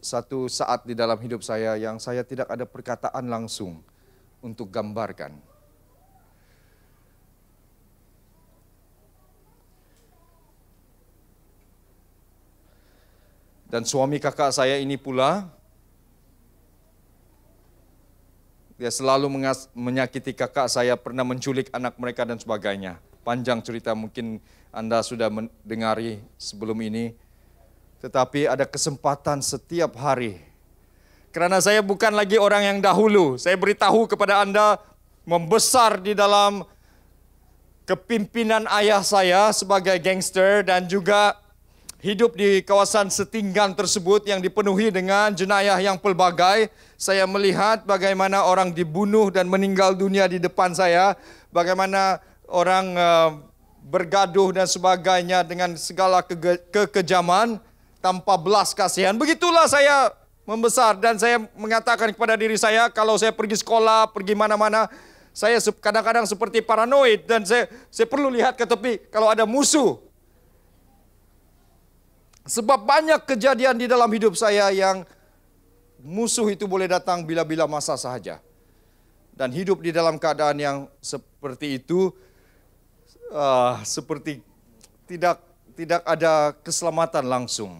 Speaker 1: satu saat di dalam hidup saya yang saya tidak ada perkataan langsung untuk gambarkan. Dan suami kakak saya ini pula Dia selalu menyakiti kakak saya, pernah menculik anak mereka dan sebagainya. Panjang cerita mungkin Anda sudah mendengari sebelum ini. Tetapi ada kesempatan setiap hari. Karena saya bukan lagi orang yang dahulu. Saya beritahu kepada Anda membesar di dalam kepimpinan ayah saya sebagai gangster dan juga hidup di kawasan setinggan tersebut yang dipenuhi dengan jenayah yang pelbagai. Saya melihat bagaimana orang dibunuh dan meninggal dunia di depan saya, bagaimana orang eh, bergaduh dan sebagainya dengan segala kekejaman tanpa belas kasihan. Begitulah saya membesar dan saya mengatakan kepada diri saya kalau saya pergi sekolah, pergi mana-mana, saya kadang-kadang seperti paranoid dan saya saya perlu lihat ke tepi kalau ada musuh Sebab banyak kejadian di dalam hidup saya yang musuh itu boleh datang bila-bila masa sahaja. Dan hidup di dalam keadaan yang seperti itu uh, seperti tidak tidak ada keselamatan langsung.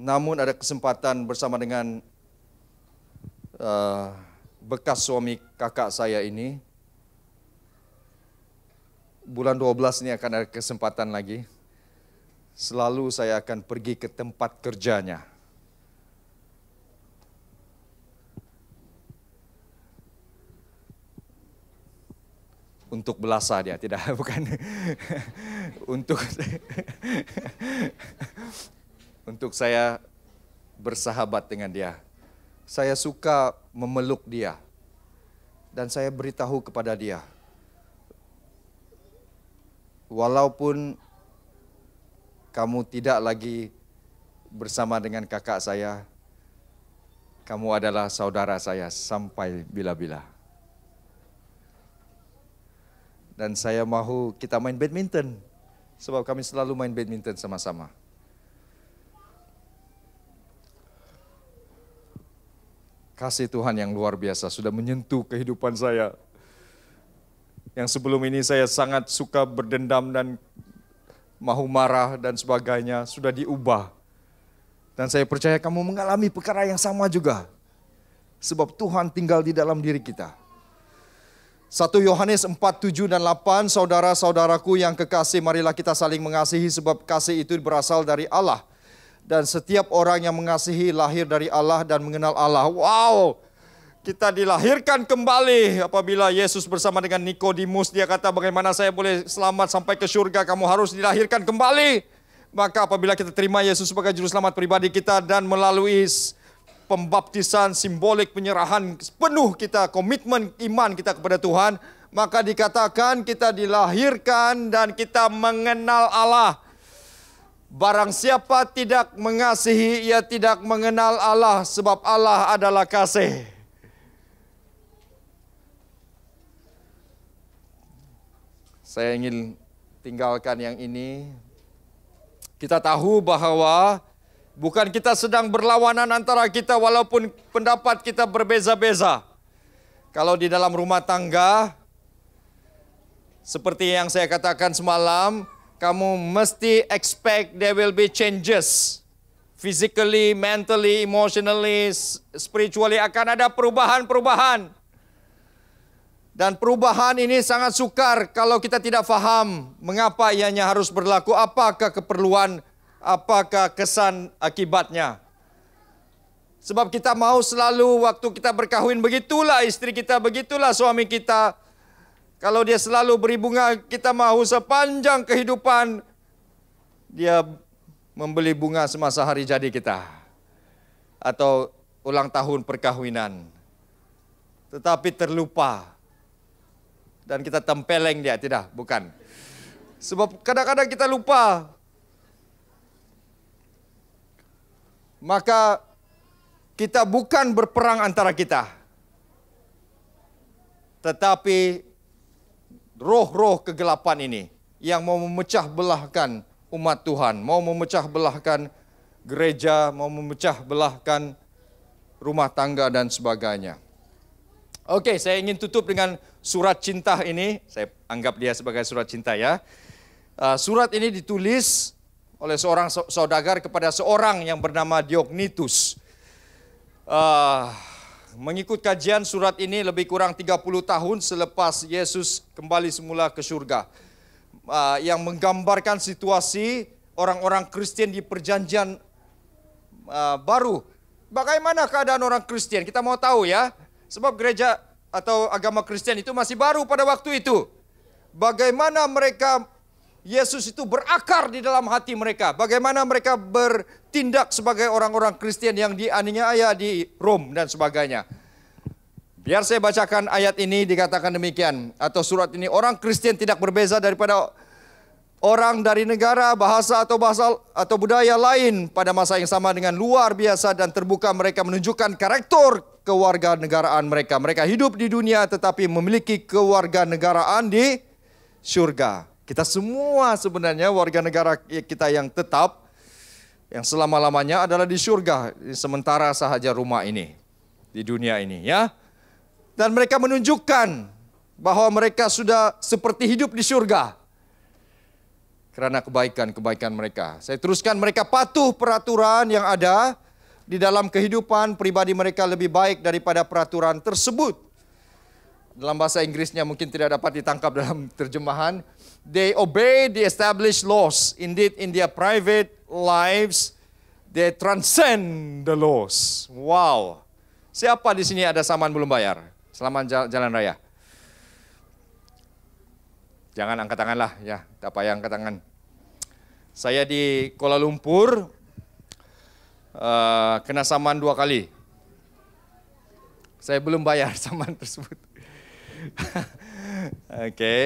Speaker 1: Namun ada kesempatan bersama dengan uh, bekas suami kakak saya ini bulan 12 ini akan ada kesempatan lagi selalu saya akan pergi ke tempat kerjanya. Untuk belasah dia, tidak bukan untuk untuk saya bersahabat dengan dia. Saya suka memeluk dia dan saya beritahu kepada dia. Walaupun kamu tidak lagi bersama dengan kakak saya. Kamu adalah saudara saya sampai bila-bila. Dan saya mahu kita main badminton. Sebab kami selalu main badminton sama-sama. Kasih Tuhan yang luar biasa sudah menyentuh kehidupan saya. Yang sebelum ini saya sangat suka berdendam dan Mahu marah dan sebagainya sudah diubah. Dan saya percaya kamu mengalami perkara yang sama juga. Sebab Tuhan tinggal di dalam diri kita. 1 Yohanes 4, 7 dan 8, saudara-saudaraku yang kekasih, marilah kita saling mengasihi sebab kasih itu berasal dari Allah. Dan setiap orang yang mengasihi lahir dari Allah dan mengenal Allah. Wow, kita dilahirkan kembali apabila Yesus bersama dengan Nikodemus dia kata bagaimana saya boleh selamat sampai ke surga kamu harus dilahirkan kembali maka apabila kita terima Yesus sebagai juru selamat pribadi kita dan melalui pembaptisan simbolik penyerahan penuh kita komitmen iman kita kepada Tuhan maka dikatakan kita dilahirkan dan kita mengenal Allah Barang siapa tidak mengasihi, ia tidak mengenal Allah, sebab Allah adalah kasih. Saya ingin tinggalkan yang ini. Kita tahu bahwa bukan kita sedang berlawanan antara kita walaupun pendapat kita berbeza-beza. Kalau di dalam rumah tangga, seperti yang saya katakan semalam, kamu mesti expect there will be changes. Physically, mentally, emotionally, spiritually akan ada perubahan-perubahan. Dan perubahan ini sangat sukar kalau kita tidak faham mengapa ianya harus berlaku, apakah keperluan, apakah kesan akibatnya. Sebab kita mau selalu waktu kita berkahwin begitulah istri kita, begitulah suami kita. Kalau dia selalu beri bunga, kita mau sepanjang kehidupan dia membeli bunga semasa hari jadi kita atau ulang tahun perkahwinan. Tetapi terlupa dan kita tempeleng dia. Tidak, bukan. Sebab kadang-kadang kita lupa. Maka kita bukan berperang antara kita. Tetapi roh-roh kegelapan ini yang mau memecah belahkan umat Tuhan, mau memecah belahkan gereja, mau memecah belahkan rumah tangga dan sebagainya. Oke, saya ingin tutup dengan surat cinta ini. Saya anggap dia sebagai surat cinta ya. Uh, surat ini ditulis oleh seorang saudagar kepada seorang yang bernama Diognitus. Uh, mengikut kajian surat ini lebih kurang 30 tahun selepas Yesus kembali semula ke surga. Uh, yang menggambarkan situasi orang-orang Kristen di perjanjian baru. Bagaimana keadaan orang Kristen? Kita mau tahu ya Sebab gereja atau agama Kristen itu masih baru pada waktu itu. Bagaimana mereka Yesus itu berakar di dalam hati mereka. Bagaimana mereka bertindak sebagai orang-orang Kristen yang dianiaya di Rom dan sebagainya. Biar saya bacakan ayat ini dikatakan demikian atau surat ini orang Kristen tidak berbeza daripada orang dari negara, bahasa atau bahasa atau budaya lain pada masa yang sama dengan luar biasa dan terbuka mereka menunjukkan karakter kewarganegaraan mereka. Mereka hidup di dunia tetapi memiliki kewarganegaraan di surga. Kita semua sebenarnya warga negara kita yang tetap yang selama-lamanya adalah di surga sementara sahaja rumah ini di dunia ini ya. Dan mereka menunjukkan bahwa mereka sudah seperti hidup di surga kerana kebaikan-kebaikan mereka. Saya teruskan mereka patuh peraturan yang ada di dalam kehidupan pribadi mereka lebih baik daripada peraturan tersebut. Dalam bahasa Inggrisnya mungkin tidak dapat ditangkap dalam terjemahan. They obey the established laws. Indeed, in their private lives, they transcend the laws. Wow. Siapa di sini ada saman belum bayar? Selamat jalan raya. Jangan angkat tangan lah ya, tak payah angkat tangan. Saya di Kuala Lumpur uh, kena saman dua kali. Saya belum bayar saman tersebut. Oke. okay.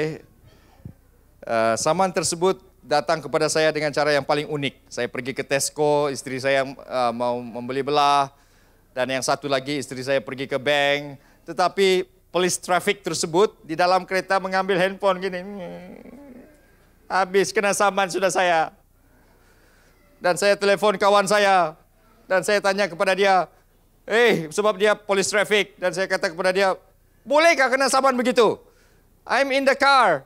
Speaker 1: Uh, eh, saman tersebut datang kepada saya dengan cara yang paling unik. Saya pergi ke Tesco, istri saya uh, mau membeli belah, dan yang satu lagi istri saya pergi ke bank. Tetapi polis traffic tersebut di dalam kereta mengambil handphone gini. Habis kena saman sudah saya. Dan saya telepon kawan saya dan saya tanya kepada dia, "Eh, sebab dia polis traffic." Dan saya kata kepada dia, "Bolehkah kena saman begitu?" I'm in the car.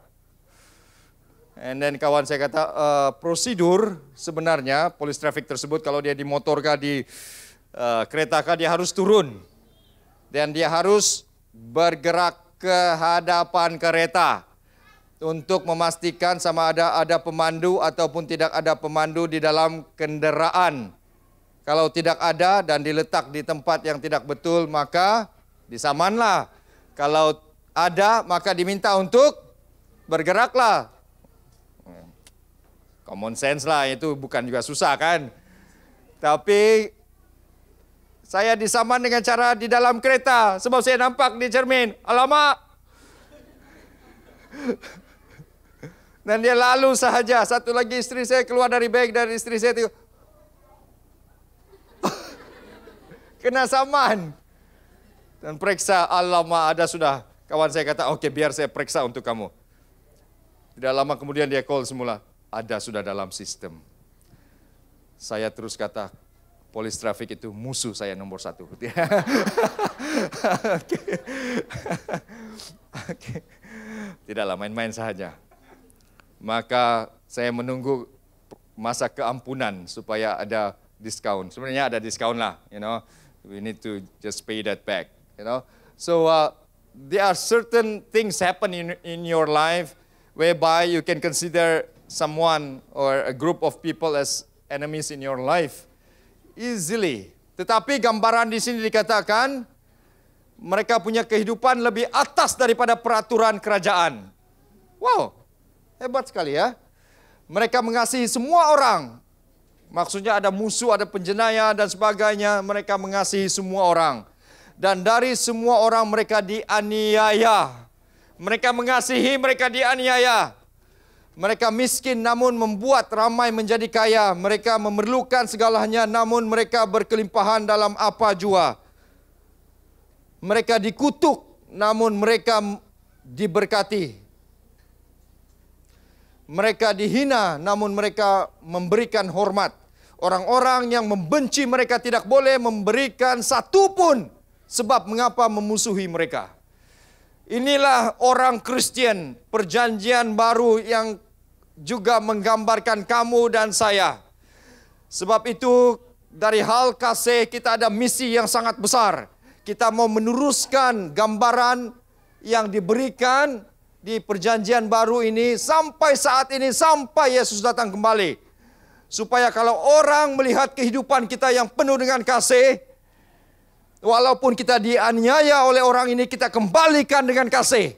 Speaker 1: And then kawan saya kata, e, prosedur sebenarnya polis traffic tersebut kalau dia di motor di uh, kereta kah, dia harus turun. Dan dia harus bergerak ke hadapan kereta untuk memastikan sama ada ada pemandu ataupun tidak ada pemandu di dalam kendaraan. Kalau tidak ada dan diletak di tempat yang tidak betul maka disamanlah. Kalau ada maka diminta untuk bergeraklah. Hmm. Common sense lah itu bukan juga susah kan. Tapi saya disaman dengan cara di dalam kereta sebab saya nampak di cermin. Alamak. Dan dia lalu sahaja. Satu lagi istri saya keluar dari beg dari istri saya. tengok. Kena saman. Dan periksa. Alamak ada sudah. Kawan saya kata, oke biar saya periksa untuk kamu. Tidak lama kemudian dia call semula. Ada sudah dalam sistem. Saya terus kata, Polis trafik itu musuh saya nomor satu. Oke. Oke. Tidaklah main-main saja. Maka saya menunggu masa keampunan supaya ada diskon. Sebenarnya ada diskon lah, you know. We need to just pay that back, you know. So uh, there are certain things happen in, in your life whereby you can consider someone or a group of people as enemies in your life easily. Tetapi gambaran di sini dikatakan mereka punya kehidupan lebih atas daripada peraturan kerajaan. Wow, hebat sekali ya. Mereka mengasihi semua orang. Maksudnya ada musuh, ada penjenayah dan sebagainya. Mereka mengasihi semua orang. Dan dari semua orang mereka dianiaya. Mereka mengasihi, mereka dianiaya. Mereka miskin namun membuat ramai menjadi kaya. Mereka memerlukan segalanya namun mereka berkelimpahan dalam apa jua. Mereka dikutuk namun mereka diberkati. Mereka dihina namun mereka memberikan hormat. Orang-orang yang membenci mereka tidak boleh memberikan satu pun sebab mengapa memusuhi mereka. Inilah orang Kristen, perjanjian baru yang juga menggambarkan kamu dan saya. Sebab itu dari hal kasih kita ada misi yang sangat besar. Kita mau meneruskan gambaran yang diberikan di perjanjian baru ini sampai saat ini sampai Yesus datang kembali. Supaya kalau orang melihat kehidupan kita yang penuh dengan kasih, walaupun kita dianiaya oleh orang ini kita kembalikan dengan kasih.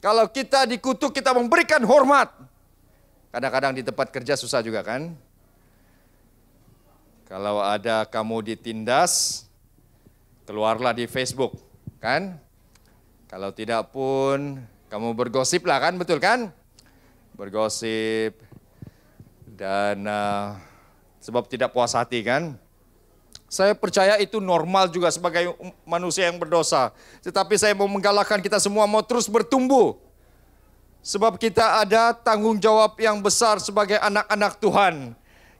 Speaker 1: Kalau kita dikutuk kita memberikan hormat. Kadang-kadang di tempat kerja susah juga kan? Kalau ada kamu ditindas, keluarlah di Facebook, kan? Kalau tidak pun kamu bergosip lah kan, betul kan? Bergosip dan uh, sebab tidak puas hati kan? Saya percaya itu normal juga sebagai manusia yang berdosa. Tetapi saya mau menggalakkan kita semua mau terus bertumbuh Sebab kita ada tanggung jawab yang besar sebagai anak-anak Tuhan.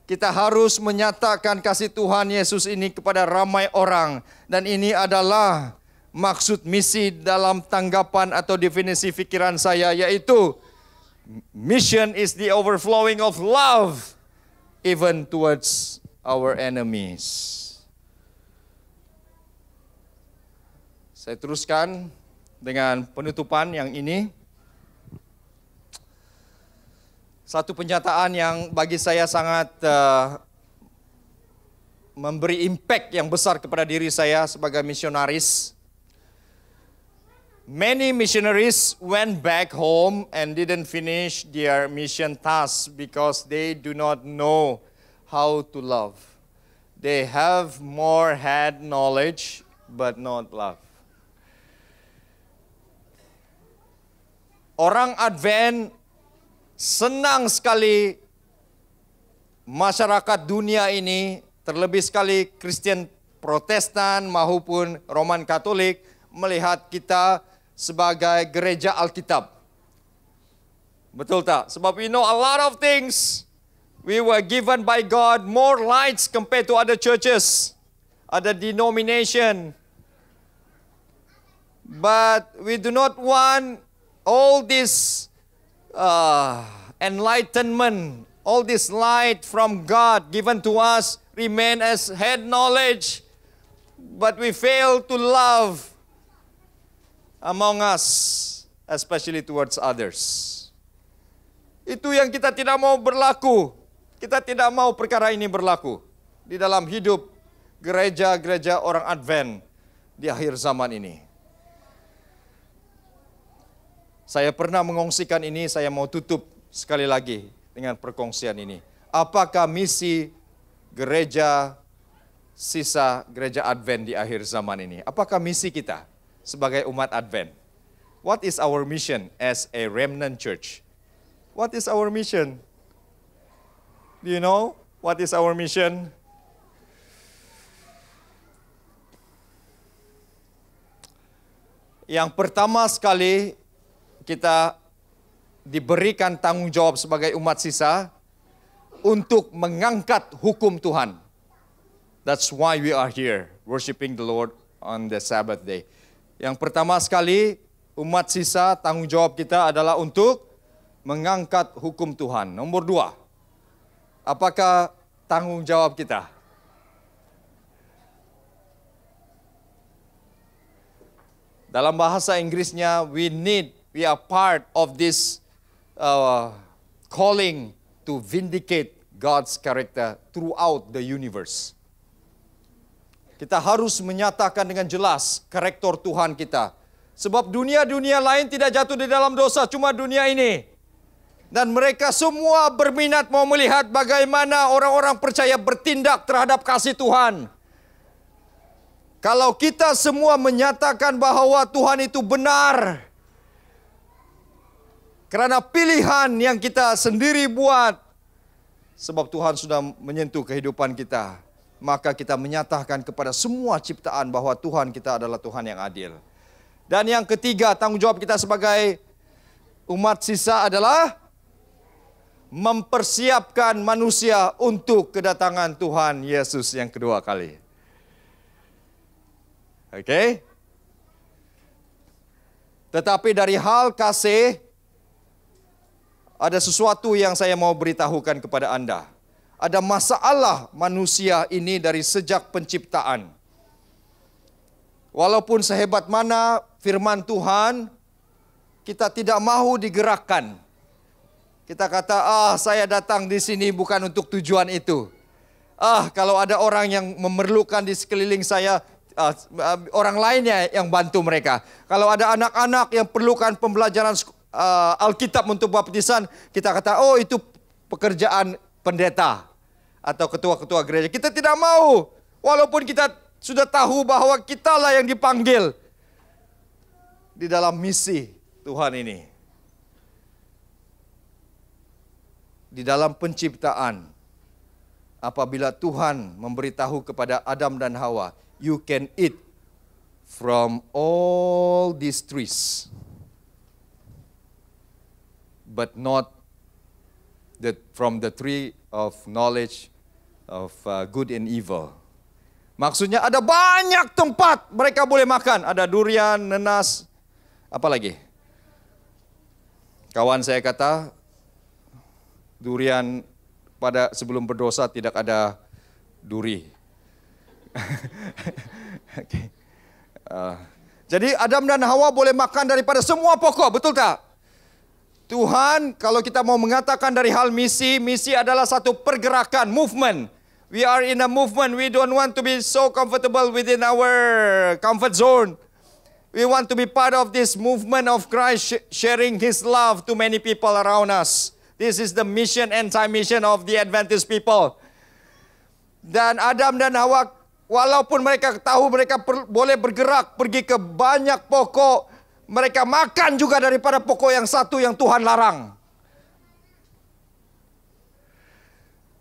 Speaker 1: Kita harus menyatakan kasih Tuhan Yesus ini kepada ramai orang. Dan ini adalah maksud misi dalam tanggapan atau definisi pikiran saya yaitu mission is the overflowing of love even towards our enemies. Saya teruskan dengan penutupan yang ini. satu penyataan yang bagi saya sangat uh, memberi impact yang besar kepada diri saya sebagai misionaris. Many missionaries went back home and didn't finish their mission task because they do not know how to love. They have more had knowledge but not love. Orang Advent senang sekali masyarakat dunia ini, terlebih sekali Kristen Protestan maupun Roman Katolik melihat kita sebagai gereja Alkitab. Betul tak? Sebab we know a lot of things. We were given by God more lights compared to other churches, other denomination. But we do not want all these uh, enlightenment, all this light from God given to us remain as head knowledge, but we fail to love among us, especially towards others. Itu yang kita tidak mau berlaku. Kita tidak mau perkara ini berlaku di dalam hidup gereja-gereja orang Advent di akhir zaman ini. Saya pernah mengongsikan ini, saya mau tutup sekali lagi dengan perkongsian ini. Apakah misi gereja sisa gereja Advent di akhir zaman ini? Apakah misi kita sebagai umat Advent? What is our mission as a remnant church? What is our mission? Do you know what is our mission? Yang pertama sekali kita diberikan tanggung jawab sebagai umat sisa untuk mengangkat hukum Tuhan. That's why we are here, worshiping the Lord on the Sabbath day. Yang pertama sekali, umat sisa tanggung jawab kita adalah untuk mengangkat hukum Tuhan. Nomor dua, apakah tanggung jawab kita? Dalam bahasa Inggrisnya, we need we are part of this uh, calling to vindicate God's character throughout the universe. Kita harus menyatakan dengan jelas karakter Tuhan kita. Sebab dunia-dunia lain tidak jatuh di dalam dosa, cuma dunia ini. Dan mereka semua berminat mau melihat bagaimana orang-orang percaya bertindak terhadap kasih Tuhan. Kalau kita semua menyatakan bahwa Tuhan itu benar, Kerana pilihan yang kita sendiri buat. Sebab Tuhan sudah menyentuh kehidupan kita. Maka kita menyatakan kepada semua ciptaan bahwa Tuhan kita adalah Tuhan yang adil. Dan yang ketiga, tanggungjawab kita sebagai umat sisa adalah mempersiapkan manusia untuk kedatangan Tuhan Yesus yang kedua kali. Oke? Tetapi dari hal kasih ada sesuatu yang saya mau beritahukan kepada Anda. Ada masalah manusia ini dari sejak penciptaan. Walaupun sehebat mana firman Tuhan, kita tidak mau digerakkan. Kita kata, "Ah, saya datang di sini bukan untuk tujuan itu." Ah, kalau ada orang yang memerlukan di sekeliling saya, ah, ah orang lainnya yang bantu mereka. Kalau ada anak-anak yang perlukan pembelajaran uh, Alkitab untuk baptisan, kita kata, oh itu pekerjaan pendeta atau ketua-ketua gereja. Kita tidak mau, walaupun kita sudah tahu bahwa kitalah yang dipanggil di dalam misi Tuhan ini. Di dalam penciptaan, apabila Tuhan memberitahu kepada Adam dan Hawa, you can eat from all these trees but not the, from the tree of knowledge of uh, good and evil. Maksudnya ada banyak tempat mereka boleh makan. Ada durian, nenas, apa lagi? Kawan saya kata, durian pada sebelum berdosa tidak ada duri. okay. uh, jadi Adam dan Hawa boleh makan daripada semua pokok, betul tak? Tuhan, kalau kita mau mengatakan dari hal misi, misi adalah satu pergerakan, movement. We are in a movement. We don't want to be so comfortable within our comfort zone. We want to be part of this movement of Christ sharing his love to many people around us. This is the mission and time mission of the Adventist people. Dan Adam dan Hawa walaupun mereka tahu mereka boleh bergerak pergi ke banyak pokok mereka makan juga daripada pokok yang satu yang Tuhan larang.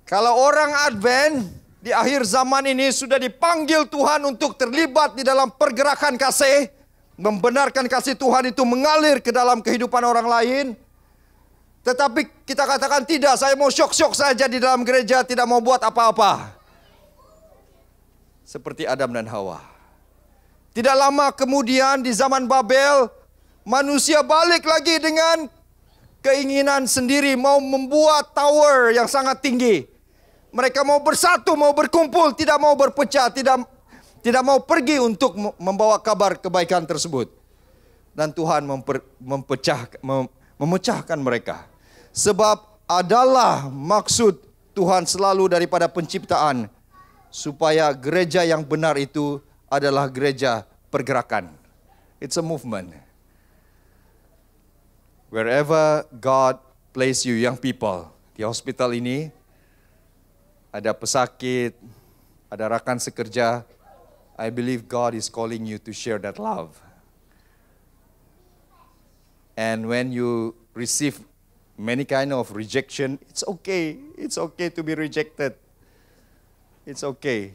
Speaker 1: Kalau orang Advent di akhir zaman ini sudah dipanggil Tuhan untuk terlibat di dalam pergerakan kasih, membenarkan kasih Tuhan itu mengalir ke dalam kehidupan orang lain, tetapi kita katakan tidak, saya mau syok-syok saja di dalam gereja, tidak mau buat apa-apa. Seperti Adam dan Hawa. Tidak lama kemudian di zaman Babel, manusia balik lagi dengan keinginan sendiri mau membuat tower yang sangat tinggi. Mereka mau bersatu, mau berkumpul, tidak mau berpecah, tidak tidak mau pergi untuk membawa kabar kebaikan tersebut. Dan Tuhan memper, mempecah, mem, memecahkan mereka. Sebab adalah maksud Tuhan selalu daripada penciptaan supaya gereja yang benar itu adalah gereja pergerakan. It's a movement. wherever God place you young people, di hospital ini ada pesakit, ada rakan sekerja, I believe God is calling you to share that love. And when you receive many kind of rejection, it's okay. It's okay to be rejected. It's okay.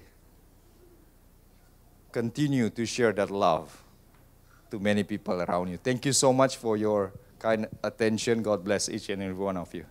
Speaker 1: Continue to share that love to many people around you. Thank you so much for your kind attention. God bless each and every one of you.